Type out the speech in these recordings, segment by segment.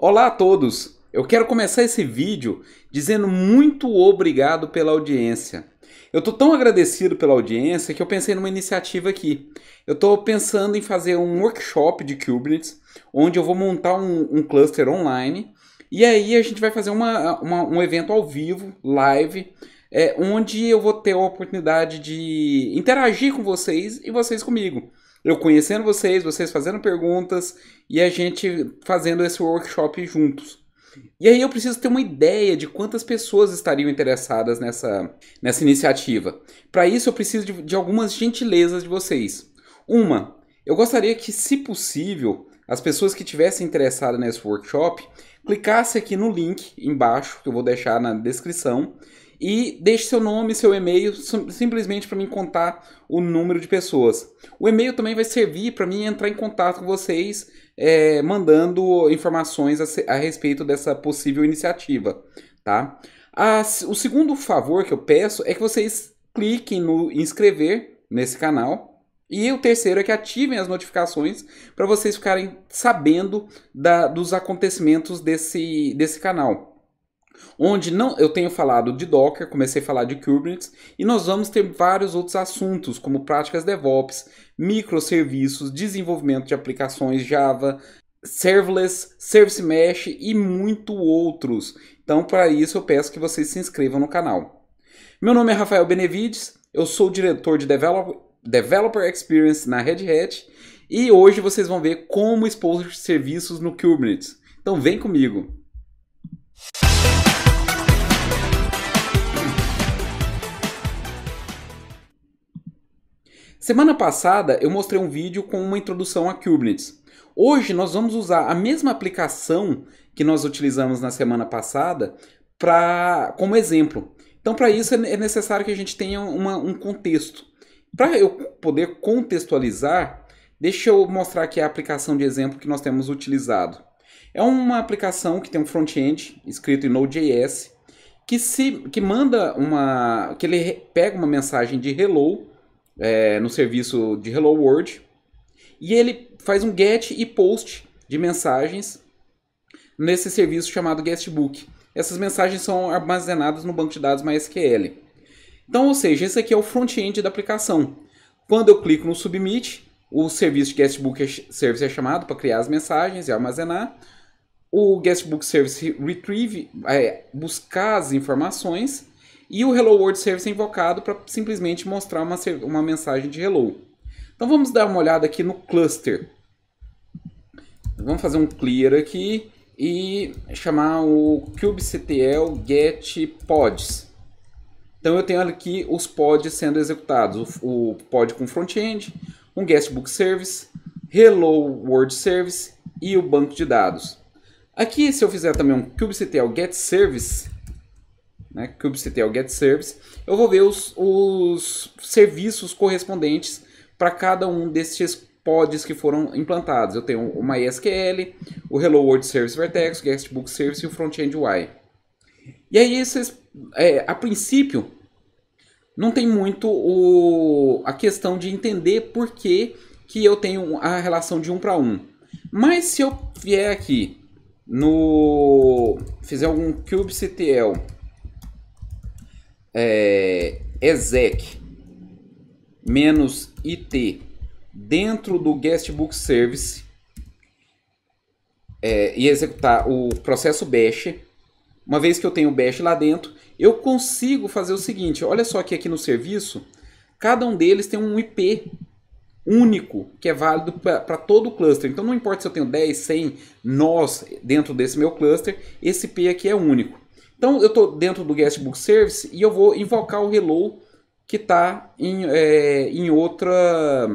Olá a todos! Eu quero começar esse vídeo dizendo muito obrigado pela audiência. Eu estou tão agradecido pela audiência que eu pensei numa iniciativa aqui. Eu estou pensando em fazer um workshop de Kubernetes, onde eu vou montar um, um cluster online e aí a gente vai fazer uma, uma, um evento ao vivo, live, é, onde eu vou ter a oportunidade de interagir com vocês e vocês comigo eu conhecendo vocês, vocês fazendo perguntas e a gente fazendo esse workshop juntos. E aí eu preciso ter uma ideia de quantas pessoas estariam interessadas nessa, nessa iniciativa. Para isso eu preciso de, de, algumas gentilezas de vocês. Uma, eu gostaria que, se possível, as pessoas que tivessem interessadas nesse workshop clicassem aqui no link embaixo, que eu vou deixar na descrição, e deixe seu nome, seu e-mail, simplesmente para mim contar o número de pessoas. O e-mail também vai servir para mim entrar em contato com vocês, é, mandando informações a, a, respeito dessa possível iniciativa, tá? o segundo favor que eu peço é que vocês cliquem no inscrever nesse canal, e o terceiro é que ativem as notificações para vocês ficarem sabendo da, dos acontecimentos desse, desse canal onde não eu tenho falado de Docker, comecei a falar de Kubernetes e nós vamos ter vários outros assuntos como práticas DevOps, microserviços, desenvolvimento de aplicações Java, serverless, service mesh e muito outros. Então, para isso eu peço que vocês se inscrevam no canal. Meu nome é Rafael Benevides, eu sou diretor de Develop, Developer Experience na Red Hat e hoje vocês vão ver como expor serviços no Kubernetes. Então, vem comigo. Semana passada eu mostrei um vídeo com uma introdução a Kubernetes. Hoje nós vamos usar a mesma aplicação que nós utilizamos na semana passada pra, como exemplo. Então, para isso é necessário que a gente tenha uma, um contexto. Para eu poder contextualizar, deixa eu mostrar aqui a aplicação de exemplo que nós temos utilizado. É uma aplicação que tem um front-end escrito em Node.js que se que manda uma que ele pega uma mensagem de hello é, no serviço de Hello World. E ele faz um get e post de mensagens nesse serviço chamado Guestbook. Essas mensagens são armazenadas no banco de dados MySQL. Então, ou seja, esse aqui é o front-end da aplicação. Quando eu clico no Submit, o serviço de Guestbook é Service é chamado para criar as mensagens e armazenar. O Guestbook Service Retrieve é buscar as informações e o Hello World Service é invocado para simplesmente mostrar uma, uma mensagem de hello. Então vamos dar uma olhada aqui no cluster. Vamos fazer um clear aqui e chamar o kubectl get pods. Então eu tenho aqui os pods sendo executados, o, pod com front-end, um guestbook service, hello world service e o banco de dados. Aqui se eu fizer também um kubectl get service, né, que é get service, eu vou ver os, os serviços correspondentes para cada um desses pods que foram implantados. Eu tenho o MySQL, o Hello World Service Vertex, o Guestbook Service e o Frontend UI. E aí, esses, é, a princípio, não tem muito o, a questão de entender por que, que eu tenho a relação de um para um. Mas se eu vier aqui no fizer algum kubectl é, exec menos IT dentro do guestbook service é, e executar o processo bash, uma vez que eu tenho o bash lá dentro, eu consigo fazer o seguinte, olha só que aqui no serviço, cada um deles tem um IP único que é válido para todo o cluster. Então não importa se eu tenho 10, 100 nós dentro desse meu cluster, esse IP aqui é único. Então eu estou dentro do Guestbook Service e eu vou invocar o hello que está em, é, em, outra,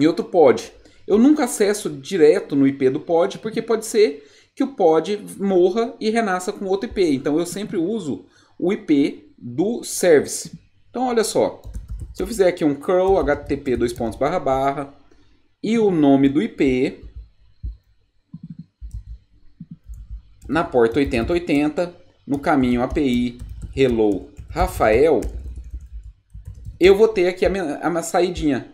em outro pod. Eu nunca acesso direto no IP do pod, porque pode ser que o pod morra e renasça com outro IP. Então eu sempre uso o IP do service. Então olha só, se eu fizer aqui um curl http dois pontos barra barra e o nome do IP na porta 8080 no caminho API Hello Rafael, eu vou ter aqui a minha, a minha saidinha.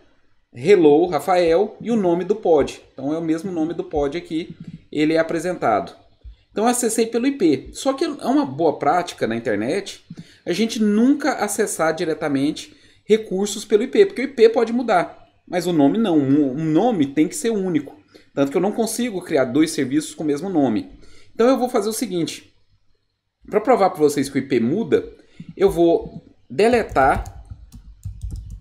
Hello Rafael e o nome do pod. Então é o mesmo nome do pod aqui, ele é apresentado. Então eu acessei pelo IP. Só que é uma boa prática na internet a gente nunca acessar diretamente recursos pelo IP, porque o IP pode mudar, mas o nome não. Um nome tem que ser único. Tanto que eu não consigo criar dois serviços com o mesmo nome. Então eu vou fazer o seguinte: para provar para vocês que o IP muda, eu vou deletar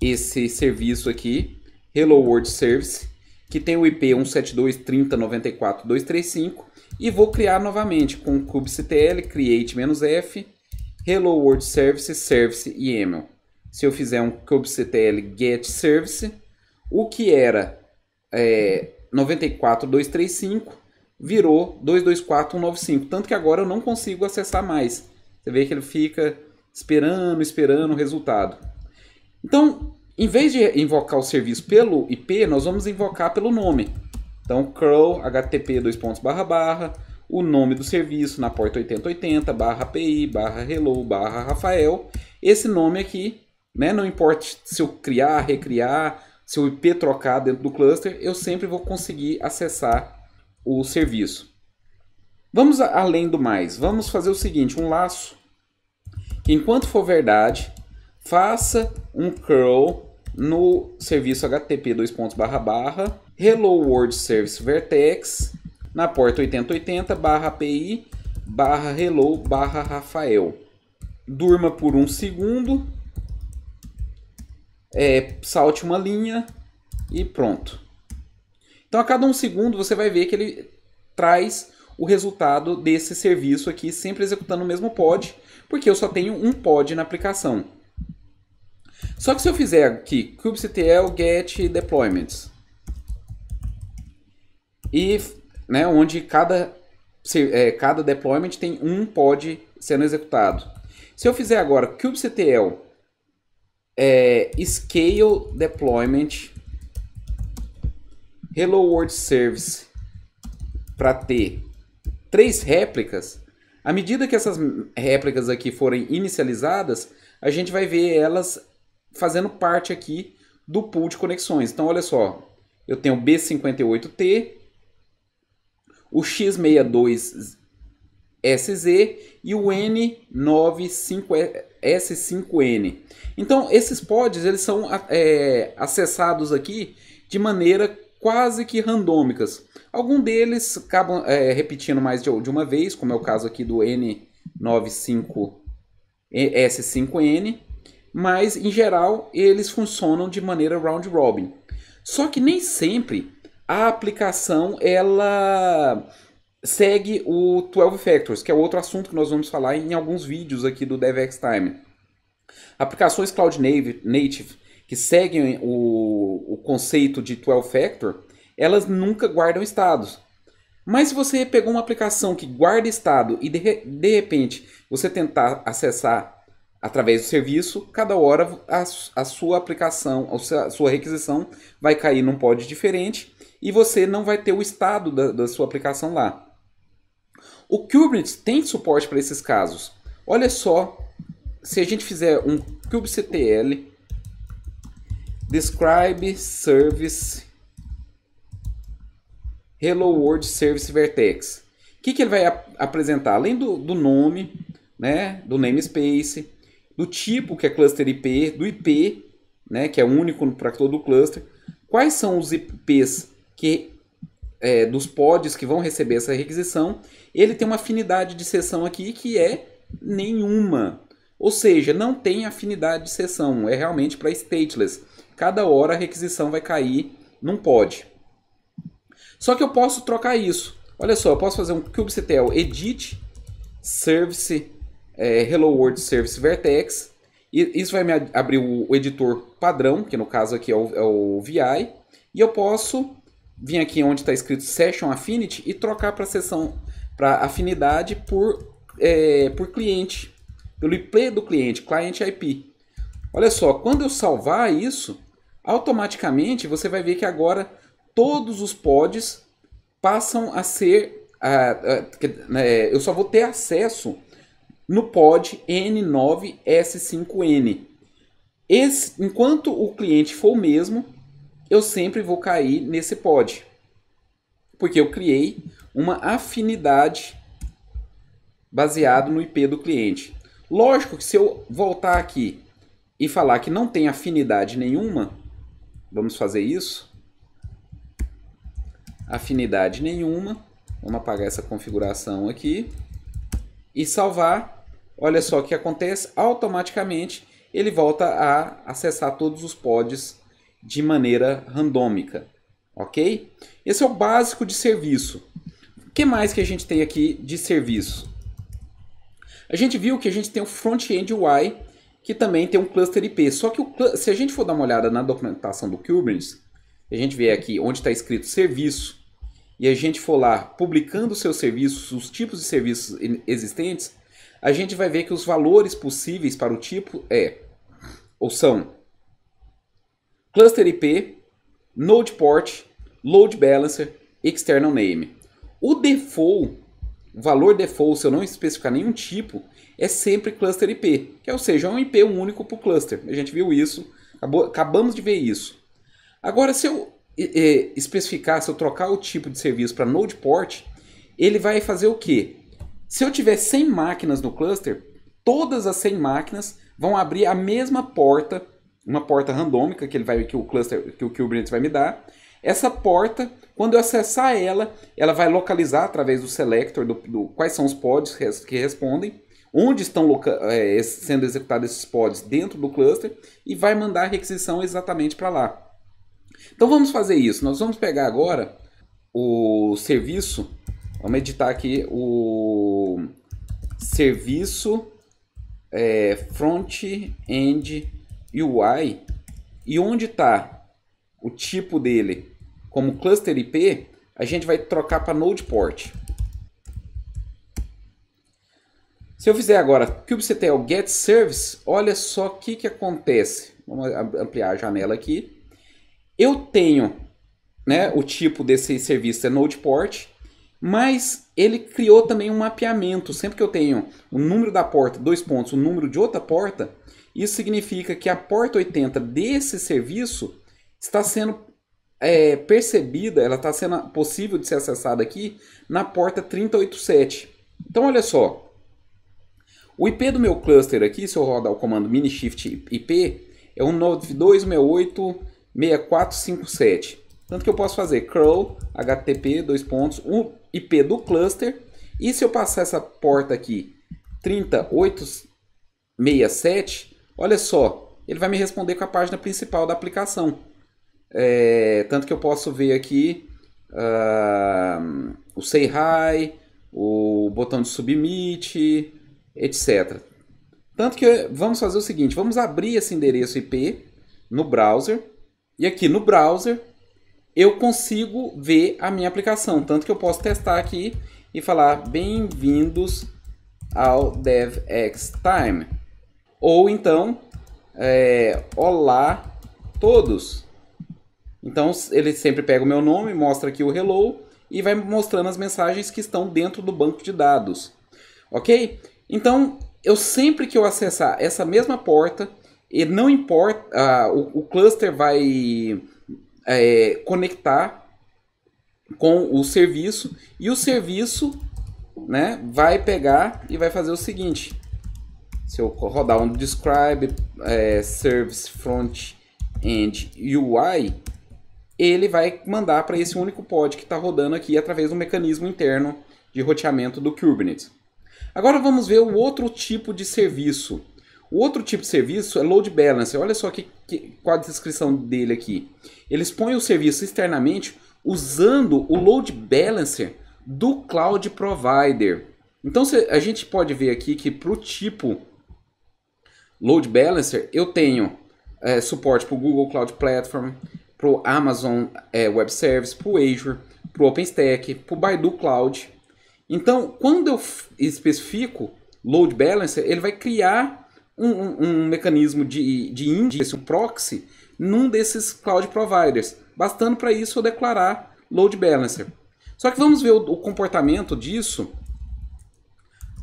esse serviço aqui, Hello World Service, que tem o IP 172.30.94.235 e vou criar novamente com kubectl create-f hello world service service email. Se eu fizer um kubectl get service, o que era é, 94.235 virou 224195. Tanto que agora eu não consigo acessar mais. Você vê que ele fica esperando, esperando o resultado. Então, em vez de invocar o serviço pelo IP, nós vamos invocar pelo nome. Então, curl http dois pontos barra barra o nome do serviço na porta 8080 barra API barra hello barra Rafael. Esse nome aqui, né, não importa se eu criar, recriar, se o IP trocar dentro do cluster, eu sempre vou conseguir acessar o serviço. Vamos além do mais. Vamos fazer o seguinte: um laço. Que enquanto for verdade, faça um curl no serviço http dois pontos barra barra hello world service vertex na porta 8080 barra API barra hello barra Rafael. Durma por um segundo, é, salte uma linha e pronto. Então a cada um segundo você vai ver que ele traz o resultado desse serviço aqui, sempre executando o mesmo pod, porque eu só tenho um pod na aplicação. Só que se eu fizer aqui kubectl get deployments e né, onde cada, é, cada deployment tem um pod sendo executado. Se eu fizer agora kubectl é, scale deployment Hello World Service para ter três réplicas, à medida que essas réplicas aqui forem inicializadas, a gente vai ver elas fazendo parte aqui do pool de conexões. Então, olha só, eu tenho o B58T, o X62SZ e o N95S5N. Então, esses pods eles são é, acessados aqui de maneira quase que randômicas. Alguns deles acabam é, repetindo mais de, uma vez, como é o caso aqui do N95S5N, mas em geral eles funcionam de maneira round robin. Só que nem sempre a aplicação ela segue o 12 Factors, que é outro assunto que nós vamos falar em alguns vídeos aqui do DevX Time. Aplicações Cloud Native que seguem o, o conceito de 12 factor, elas nunca guardam estados. Mas se você pegou uma aplicação que guarda estado e de, de repente você tentar acessar através do serviço, cada hora a, a sua aplicação, a sua requisição vai cair num pod diferente e você não vai ter o estado da, da sua aplicação lá. O Kubernetes tem suporte para esses casos. Olha só, se a gente fizer um kubectl Describe Service Hello World Service Vertex. O que, que ele vai ap apresentar? Além do, do nome, né, do namespace, do tipo que é cluster IP, do IP, né, que é único para todo o cluster, quais são os IPs que é, dos pods que vão receber essa requisição, ele tem uma afinidade de sessão aqui que é nenhuma. Ou seja, não tem afinidade de sessão, é realmente para stateless cada hora a requisição vai cair num pod. Só que eu posso trocar isso. Olha só, eu posso fazer um kubectl edit service é, hello world service vertex. E isso vai me abrir o, editor padrão, que no caso aqui é o, é o VI. E eu posso vir aqui onde está escrito session affinity e trocar para sessão para afinidade por, é, por cliente, pelo IP do cliente, client IP. Olha só, quando eu salvar isso, automaticamente você vai ver que agora todos os pods passam a ser. A, a, né, eu só vou ter acesso no pod N9S5N. Esse, enquanto o cliente for o mesmo, eu sempre vou cair nesse pod. Porque eu criei uma afinidade baseado no IP do cliente. Lógico que se eu voltar aqui e falar que não tem afinidade nenhuma, Vamos fazer isso? Afinidade nenhuma. Vamos apagar essa configuração aqui. E salvar. Olha só o que acontece. Automaticamente ele volta a acessar todos os pods de maneira randômica. Ok? Esse é o básico de serviço. O que mais que a gente tem aqui de serviço? A gente viu que a gente tem o front-end UI que também tem um cluster IP. Só que o, se a gente for dar uma olhada na documentação do Kubernetes, a gente vê aqui onde está escrito serviço, e a gente for lá publicando os seus serviços, os tipos de serviços existentes, a gente vai ver que os valores possíveis para o tipo é ou são cluster IP, node port, load balancer, external name. O default, o valor default, se eu não especificar nenhum tipo, é sempre cluster IP, que é, ou seja, é um IP único para o cluster. A gente viu isso, acabou, acabamos de ver isso. Agora, se eu é, especificar, se eu trocar o tipo de serviço para node port, ele vai fazer o quê? Se eu tiver 100 máquinas no cluster, todas as 100 máquinas vão abrir a mesma porta, uma porta randômica que ele vai que o cluster que o Kubernetes vai me dar. Essa porta, quando eu acessar ela, ela vai localizar através do selector do, do quais são os pods que respondem onde estão é, sendo executados esses pods dentro do cluster e vai mandar a requisição exatamente para lá. Então vamos fazer isso. Nós vamos pegar agora o serviço, vamos editar aqui o serviço é, front-end UI e onde está o tipo dele como cluster IP, a gente vai trocar para node port. Se eu fizer agora kubectl get service, olha só o que, que acontece. Vamos ampliar a janela aqui. Eu tenho né, o tipo desse serviço é node_port, mas ele criou também um mapeamento. Sempre que eu tenho o número da porta, dois pontos, o número de outra porta, isso significa que a porta 80 desse serviço está sendo é, percebida, ela está sendo possível de ser acessada aqui na porta 387. Então, olha só, o IP do meu cluster aqui, se eu rodar o comando mini shift IP, é um 92686457. Tanto que eu posso fazer curl http dois pontos, o IP do cluster. E se eu passar essa porta aqui 30867, olha só, ele vai me responder com a página principal da aplicação. É, tanto que eu posso ver aqui uh, o say hi, o botão de submit, etc. Tanto que vamos fazer o seguinte, vamos abrir esse endereço IP no browser e aqui no browser eu consigo ver a minha aplicação, tanto que eu posso testar aqui e falar bem-vindos ao DevX Time ou então é, olá todos. Então ele sempre pega o meu nome, mostra aqui o hello e vai mostrando as mensagens que estão dentro do banco de dados, ok? Então, eu sempre que eu acessar essa mesma porta, e não importa, ah, o, o, cluster vai é, conectar com o serviço e o serviço né, vai pegar e vai fazer o seguinte. Se eu rodar um describe é, service front end UI, ele vai mandar para esse único pod que está rodando aqui através do mecanismo interno de roteamento do Kubernetes. Agora vamos ver o outro tipo de serviço. O outro tipo de serviço é load balancer. Olha só que, que, qual a descrição dele aqui. Eles põem o serviço externamente usando o load balancer do cloud provider. Então se, a gente pode ver aqui que para o tipo load balancer eu tenho é, suporte para o Google Cloud Platform, para o Amazon é, Web Service, para o Azure, para o OpenStack, para o Baidu Cloud então, quando eu especifico load balancer, ele vai criar um, um, um mecanismo de, de índice, um proxy, num desses cloud providers, bastando para isso eu declarar load balancer. Só que vamos ver o, o comportamento disso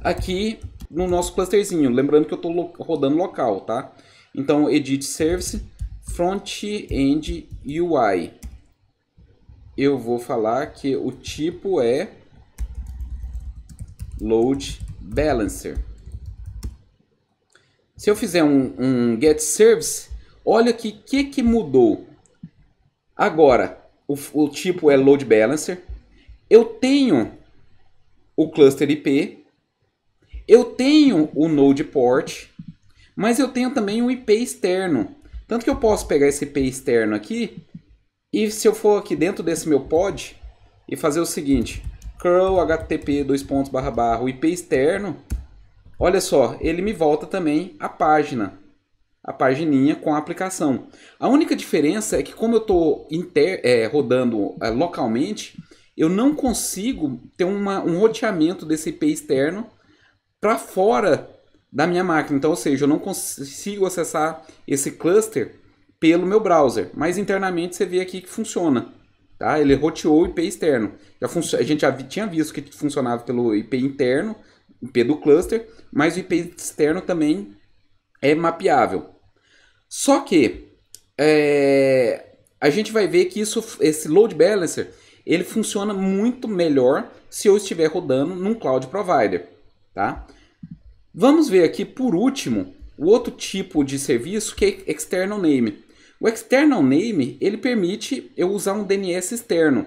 aqui no nosso clusterzinho. Lembrando que eu estou lo rodando local, tá? Então, edit service front-end UI. Eu vou falar que o tipo é load balancer. Se eu fizer um, um get service, olha aqui o que, que mudou. Agora, o, o tipo é load balancer. Eu tenho o cluster IP, eu tenho o node port, mas eu tenho também um IP externo. Tanto que eu posso pegar esse IP externo aqui e se eu for aqui dentro desse meu pod e fazer o seguinte, curl http dois pontos barra barra IP externo, olha só, ele me volta também a página, a pagininha com a aplicação. A única diferença é que como eu estou é, rodando é, localmente, eu não consigo ter uma, um roteamento desse IP externo para fora da minha máquina. Então, ou seja, eu não consigo acessar esse cluster pelo meu browser, mas internamente você vê aqui que funciona. Tá? Ele roteou o IP externo. Já a gente já tinha visto que funcionava pelo IP interno, IP do cluster, mas o IP externo também é mapeável. Só que é, a gente vai ver que isso, esse load balancer ele funciona muito melhor se eu estiver rodando num cloud provider. Tá? Vamos ver aqui por último o outro tipo de serviço que é external name. O external name ele permite eu usar um DNS externo.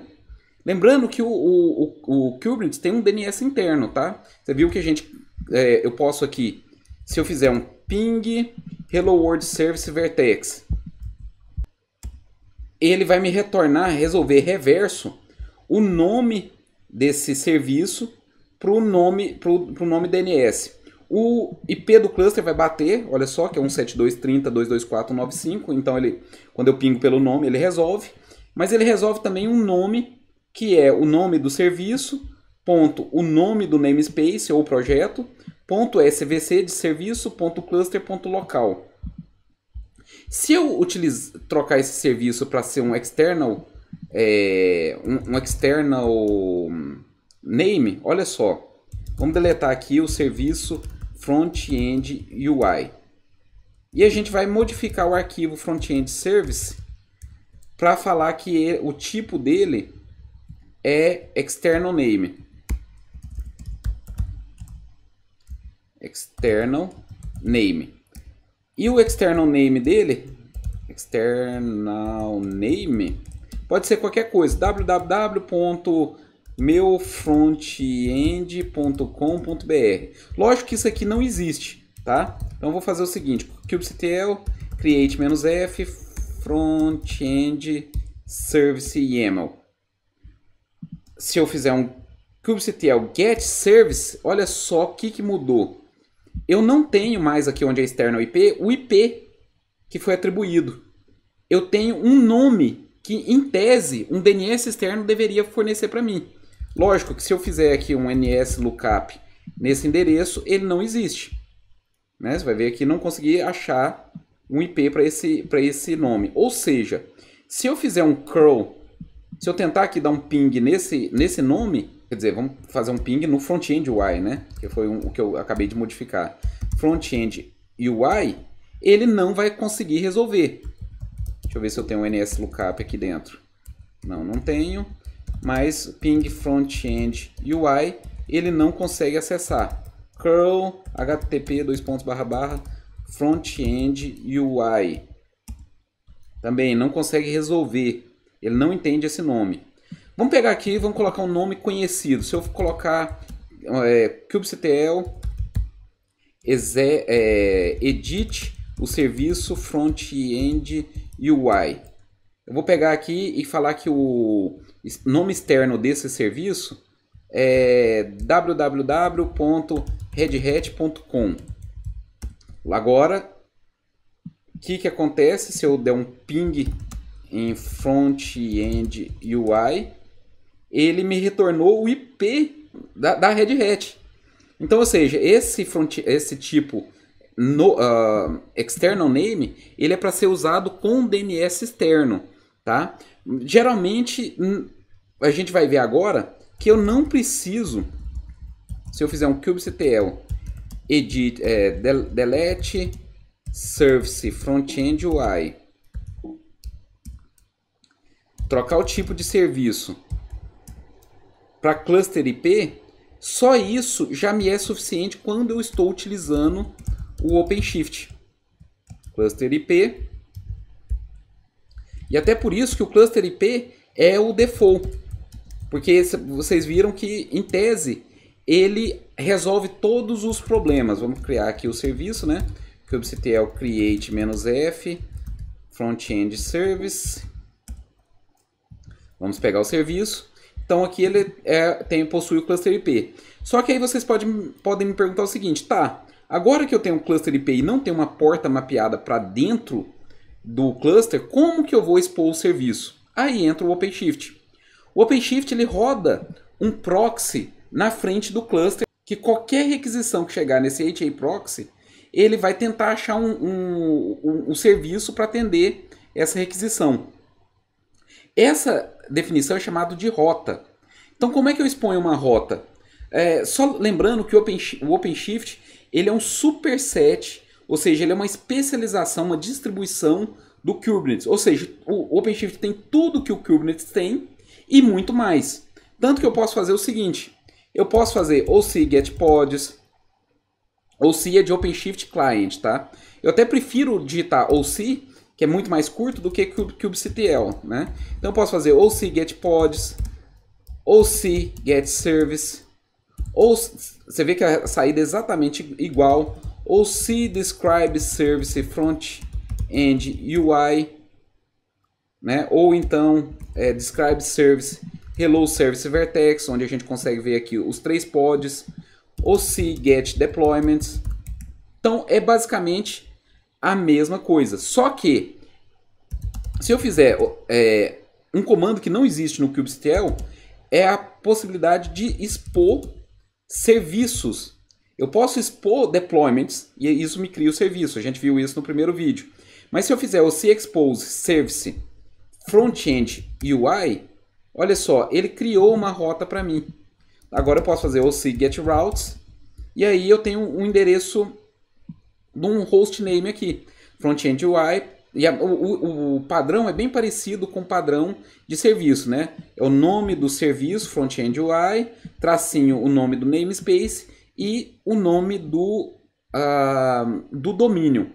Lembrando que o, o, o, o Kubernetes tem um DNS interno, tá? Você viu que a gente, é, eu posso aqui, se eu fizer um ping hello world service vertex, ele vai me retornar, resolver reverso o nome desse serviço para o nome, pro, pro nome DNS. O IP do cluster vai bater, olha só, que é 172.30.224.95, então ele, quando eu pingo pelo nome, ele resolve. Mas ele resolve também um nome, que é o nome do serviço, ponto, o nome do namespace ou projeto, ponto svc de serviço, ponto cluster, ponto local. Se eu utilizo, trocar esse serviço para ser um external, é, um, um external hum, name, olha só, Vamos deletar aqui o serviço front-end UI. E a gente vai modificar o arquivo front-end service para falar que ele, o tipo dele é external name. External name. E o external name dele, external name, pode ser qualquer coisa, www meufrontend.com.br. Lógico que isso aqui não existe, tá? Então vou fazer o seguinte, kubectl create-f frontend service YAML. Se eu fizer um kubectl get service, olha só o que, que mudou. Eu não tenho mais aqui onde é externo o IP, o IP que foi atribuído. Eu tenho um nome que, em tese, um DNS externo deveria fornecer para mim. Lógico que se eu fizer aqui um ns lookup nesse endereço, ele não existe. Né? Você vai ver aqui, não consegui achar um IP para esse, esse nome. Ou seja, se eu fizer um curl, se eu tentar aqui dar um ping nesse, nesse nome, quer dizer, vamos fazer um ping no front-end UI, né? Que foi um, o que eu acabei de modificar. Front-end UI, ele não vai conseguir resolver. Deixa eu ver se eu tenho um NS lookup aqui dentro. Não, não tenho mas ping front-end UI ele não consegue acessar. curl http dois pontos barra barra front-end UI também não consegue resolver. Ele não entende esse nome. Vamos pegar aqui e vamos colocar um nome conhecido. Se eu colocar é, kubectl exe, é, edit o serviço front-end UI. Eu vou pegar aqui e falar que o nome externo desse serviço é www.redhat.com. Agora, o que, que acontece se eu der um ping em front-end UI? Ele me retornou o IP da, da Red Hat. Então, ou seja, esse, front, esse tipo no, uh, external name, ele é para ser usado com DNS externo, tá? Geralmente a gente vai ver agora que eu não preciso, se eu fizer um kubectl edit, é, delete service frontend UI, trocar o tipo de serviço para cluster IP, só isso já me é suficiente quando eu estou utilizando o OpenShift. Cluster IP. E até por isso que o cluster IP é o default. Porque vocês viram que, em tese, ele resolve todos os problemas. Vamos criar aqui o serviço, né? Que eu obsetei é o create-f, front-end service. Vamos pegar o serviço. Então aqui ele é, tem, possui o cluster IP. Só que aí vocês podem podem me perguntar o seguinte, tá, agora que eu tenho um cluster IP e não tenho uma porta mapeada para dentro do cluster, como que eu vou expor o serviço? Aí entra o OpenShift. O OpenShift ele roda um proxy na frente do cluster que qualquer requisição que chegar nesse HA proxy, ele vai tentar achar um, um, um, um serviço para atender essa requisição. Essa definição é chamada de rota. Então, como é que eu exponho uma rota? É, só lembrando que o, Open, o OpenShift ele é um superset, ou seja, ele é uma especialização, uma distribuição do Kubernetes. Ou seja, o OpenShift tem tudo que o Kubernetes tem, e muito mais. Tanto que eu posso fazer o seguinte, eu posso fazer ou se get pods, ou se é de OpenShift client, tá? Eu até prefiro digitar ou se, que é muito mais curto do que kubectl, né? Então eu posso fazer ou se get pods, ou se get service, ou você vê que a saída é exatamente igual, ou se describe service front end UI né? ou então é, Describe Service, Hello Service Vertex, onde a gente consegue ver aqui os três pods, ou se Get Deployments. Então é basicamente a mesma coisa, só que se eu fizer é, um comando que não existe no kubectl, é a possibilidade de expor serviços. Eu posso expor deployments e isso me cria o serviço. A gente viu isso no primeiro vídeo. Mas se eu fizer o cexpose service front-end UI, olha só, ele criou uma rota para mim. Agora eu posso fazer o get routes e aí eu tenho um endereço de um hostname aqui, front-end UI. E a, o, o, padrão é bem parecido com o padrão de serviço, né? É o nome do serviço, front-end UI, tracinho o nome do namespace e o nome do, uh, do domínio.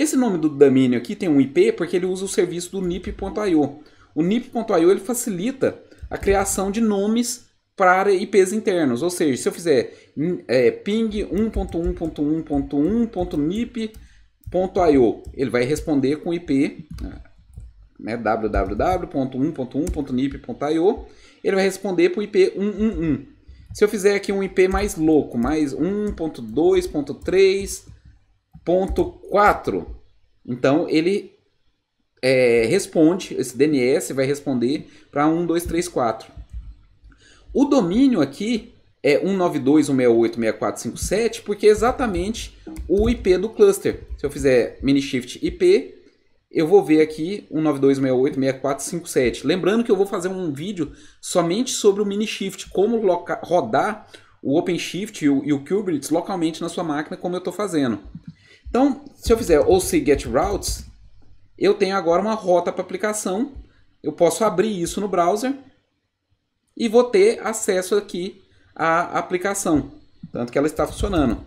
Esse nome do domínio aqui tem um IP porque ele usa o serviço do nip.io. O nip.io ele facilita a criação de nomes para IPs internos, ou seja, se eu fizer hum, é, ping 1.1.1.1.nip.io, ele vai responder com IP né, www.1.1.nip.io, ele vai responder para o IP 111. Se eu fizer aqui um IP mais louco, mais 1.2.3 1.4. Então ele é, responde, esse DNS vai responder para 1234. O domínio aqui é 192.168.6457, porque é exatamente o IP do cluster. Se eu fizer mini shift IP, eu vou ver aqui 192.168.6457. Lembrando que eu vou fazer um vídeo somente sobre o mini shift como rodar o OpenShift e o, e o Kubernetes localmente na sua máquina, como eu estou fazendo. Então, se eu fizer OC get routes, eu tenho agora uma rota para aplicação. Eu posso abrir isso no browser e vou ter acesso aqui à aplicação, tanto que ela está funcionando.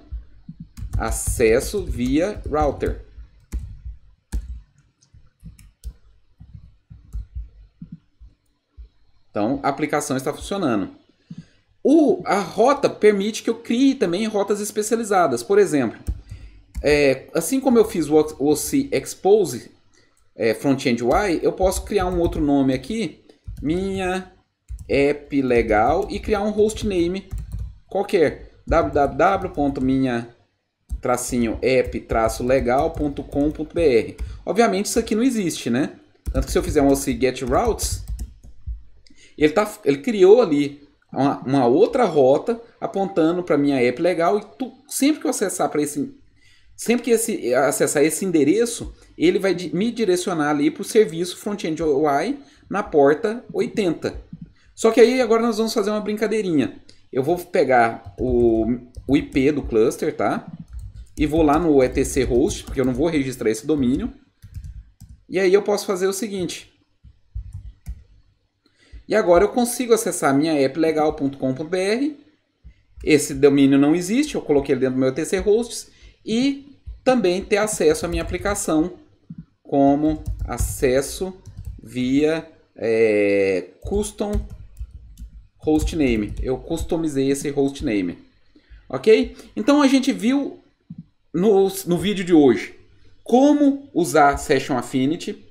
Acesso via router. Então, a aplicação está funcionando. O, a rota permite que eu crie também rotas especializadas. Por exemplo, é, assim como eu fiz o OC Expose é, Frontend UI, eu posso criar um outro nome aqui, minha app legal, e criar um hostname qualquer, www.minha app traço legal.com.br. Obviamente isso aqui não existe, né? Tanto que se eu fizer um OC get routes, ele, tá, ele criou ali uma, uma outra rota apontando para minha app legal e tu, sempre que eu acessar para esse Sempre que esse, acessar esse endereço, ele vai me direcionar ali para o serviço front-end UI na porta 80. Só que aí agora nós vamos fazer uma brincadeirinha. Eu vou pegar o, o IP do cluster, tá? E vou lá no etc host, porque eu não vou registrar esse domínio. E aí eu posso fazer o seguinte. E agora eu consigo acessar minha applegal.com.br. Esse domínio não existe, eu coloquei ele dentro do meu etc hosts e também ter acesso à minha aplicação como acesso via é, custom hostname. Eu customizei esse hostname. Ok? Então a gente viu no, no vídeo de hoje como usar Session Affinity,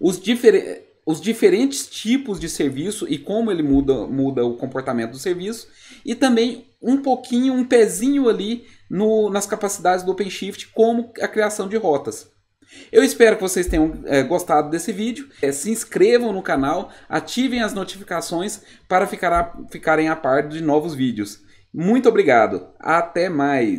os, difer os diferentes tipos de serviço e como ele muda, muda o comportamento do serviço, e também um pouquinho, um pezinho ali no, nas capacidades do OpenShift, como a criação de rotas. Eu espero que vocês tenham é, gostado desse vídeo. É, se inscrevam no canal, ativem as notificações para ficar a, ficarem a par de novos vídeos. Muito obrigado. Até mais.